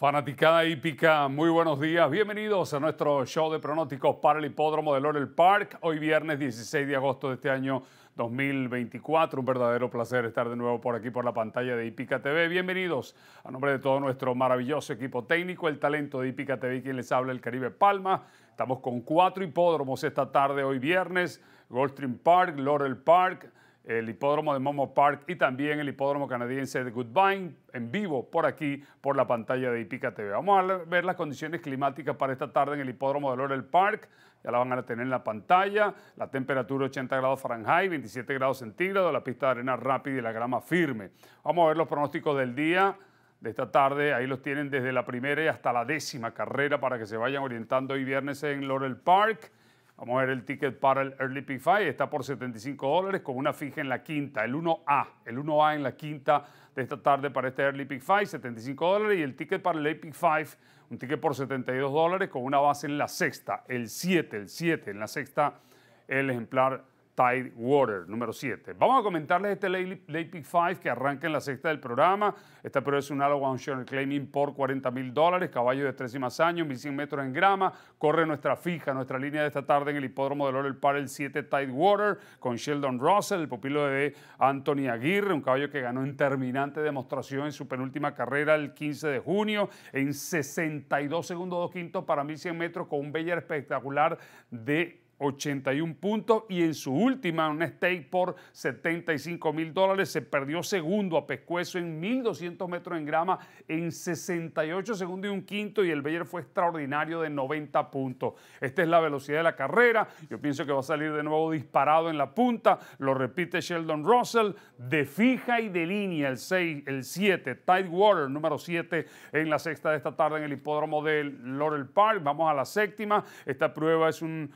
Fanaticada hípica, muy buenos días. Bienvenidos a nuestro show de pronósticos para el hipódromo de Laurel Park. Hoy viernes 16 de agosto de este año 2024. Un verdadero placer estar de nuevo por aquí por la pantalla de Hípica TV. Bienvenidos a nombre de todo nuestro maravilloso equipo técnico, el talento de Hípica TV, quien les habla, el Caribe Palma. Estamos con cuatro hipódromos esta tarde, hoy viernes. Goldstream Park, Laurel Park, el hipódromo de Momo Park y también el hipódromo canadiense de Goodbye en vivo por aquí, por la pantalla de Ipica TV. Vamos a ver las condiciones climáticas para esta tarde en el hipódromo de Laurel Park. Ya la van a tener en la pantalla. La temperatura 80 grados Fahrenheit, 27 grados centígrados, la pista de arena rápida y la grama firme. Vamos a ver los pronósticos del día de esta tarde. Ahí los tienen desde la primera y hasta la décima carrera para que se vayan orientando hoy viernes en Laurel Park. Vamos a ver el ticket para el Early Pick 5. Está por 75 dólares con una fija en la quinta. El 1A. El 1A en la quinta de esta tarde para este Early Pick 5, 75 dólares. Y el ticket para el Late Pick 5, un ticket por 72 dólares con una base en la sexta. El 7, el 7 en la sexta, el ejemplar Water número 7. Vamos a comentarles este late, Pick 5 que arranca en la sexta del programa. Esta prueba es un on Shore, Claiming por 40 mil dólares, caballo de 13 y más años, 1100 metros en grama. Corre nuestra fija, nuestra línea de esta tarde en el hipódromo de Laurel Park, el 7 Water con Sheldon Russell, el pupilo de Anthony Aguirre, un caballo que ganó en terminante demostración en su penúltima carrera el 15 de junio, en 62 segundos 2 quintos para 1100 metros, con un bella espectacular de 81 puntos y en su última, un stake por 75 mil dólares, se perdió segundo a Pescuezo en 1200 metros en grama en 68 segundos y un quinto y el Bayer fue extraordinario de 90 puntos. Esta es la velocidad de la carrera, yo pienso que va a salir de nuevo disparado en la punta, lo repite Sheldon Russell, de fija y de línea el 6, el 7, Tidewater número 7 en la sexta de esta tarde en el hipódromo de Laurel Park, vamos a la séptima, esta prueba es un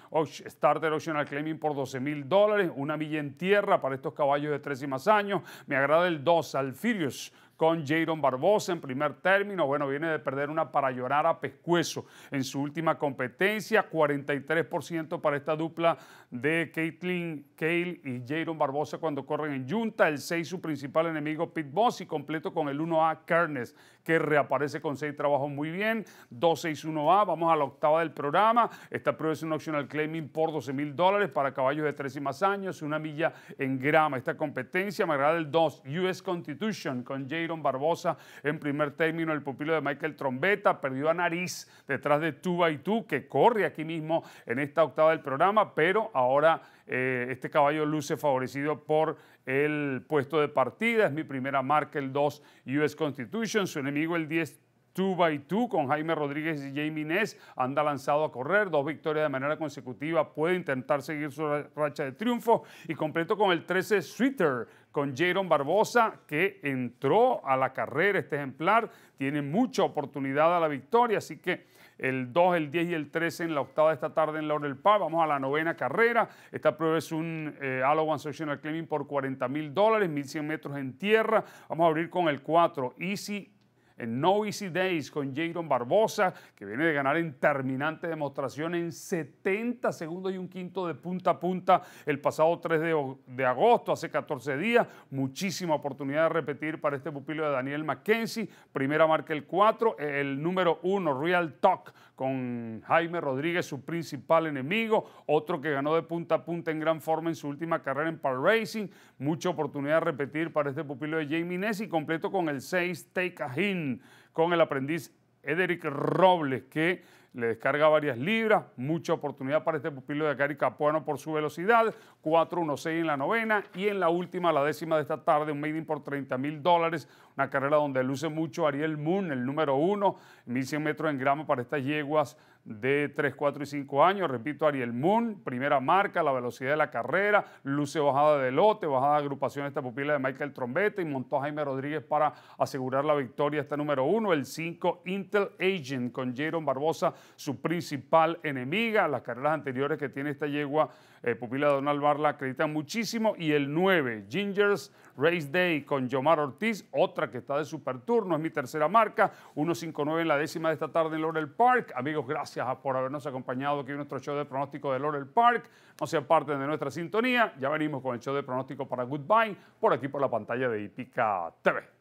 Starter Optional Claiming por 12 mil dólares, una milla en tierra para estos caballos de tres y más años. Me agrada el 2, Alfirius, con Jadon Barbosa en primer término. Bueno, viene de perder una para llorar a pescuezo en su última competencia. 43% para esta dupla de Caitlin Cale y Jaron Barbosa cuando corren en Junta. El 6, su principal enemigo, Pit Boss, y completo con el 1A, Kernes, que reaparece con 6 trabajos muy bien. 2-6-1A, vamos a la octava del programa. Esta prueba es un optional claiming por 12 mil dólares para caballos de 13 y más años, una milla en grama. Esta competencia me agrada el 2, US Constitution con Jadon Barbosa en primer término, el pupilo de Michael Trombeta, perdió a Nariz detrás de Tuba y Tú, que corre aquí mismo en esta octava del programa, pero ahora eh, este caballo luce favorecido por el puesto de partida, es mi primera marca, el 2 US Constitution, su enemigo el 10 2 x 2 con Jaime Rodríguez y Jamie Inés. Anda lanzado a correr, dos victorias de manera consecutiva. Puede intentar seguir su racha de triunfo y completo con el 13 Sweeter con Jaron Barbosa que entró a la carrera este ejemplar. Tiene mucha oportunidad a la victoria, así que el 2, el 10 y el 13 en la octava de esta tarde en Laurel Park. Vamos a la novena carrera. Esta prueba es un eh, Allowance One Sectional Claiming por 40 mil dólares, 1100 metros en tierra. Vamos a abrir con el 4, Easy en No Easy Days con Jadon Barbosa, que viene de ganar en terminante demostración en 70 segundos y un quinto de punta a punta el pasado 3 de, agosto, hace 14 días. Muchísima oportunidad de repetir para este pupilo de Daniel Mackenzie Primera marca el 4, el número 1, Real Talk, con Jaime Rodríguez, su principal enemigo. Otro que ganó de punta a punta en gran forma en su última carrera en Par Racing. Mucha oportunidad de repetir para este pupilo de Jamie Ness completo con el 6, Take a Hint con el aprendiz Ederick Robles, que le descarga varias libras, mucha oportunidad para este pupilo de Cari Capuano por su velocidad, 4-1-6 en la novena y en la última, la décima de esta tarde, un maiden por 30 mil dólares, una carrera donde luce mucho Ariel Moon, el número uno, 1100 metros en grama para estas yeguas de 3, 4 y 5 años. Repito, Ariel Moon, primera marca, la velocidad de la carrera, luce bajada de lote, bajada de agrupación esta pupila de Michael Trombete y montó a Jaime Rodríguez para asegurar la victoria esta número 1. El 5, Intel Agent, con Jaron Barbosa, su principal enemiga. Las carreras anteriores que tiene esta yegua, eh, pupila de Donald la acreditan muchísimo. Y el 9, Gingers Race Day con Yomar Ortiz, otra que está de super turno, es mi tercera marca, 1.59 en la décima de esta tarde en Laurel Park. Amigos, gracias por habernos acompañado aquí en nuestro show de pronóstico de Laurel Park. No se aparten de nuestra sintonía, ya venimos con el show de pronóstico para Goodbye por aquí por la pantalla de Ipica TV.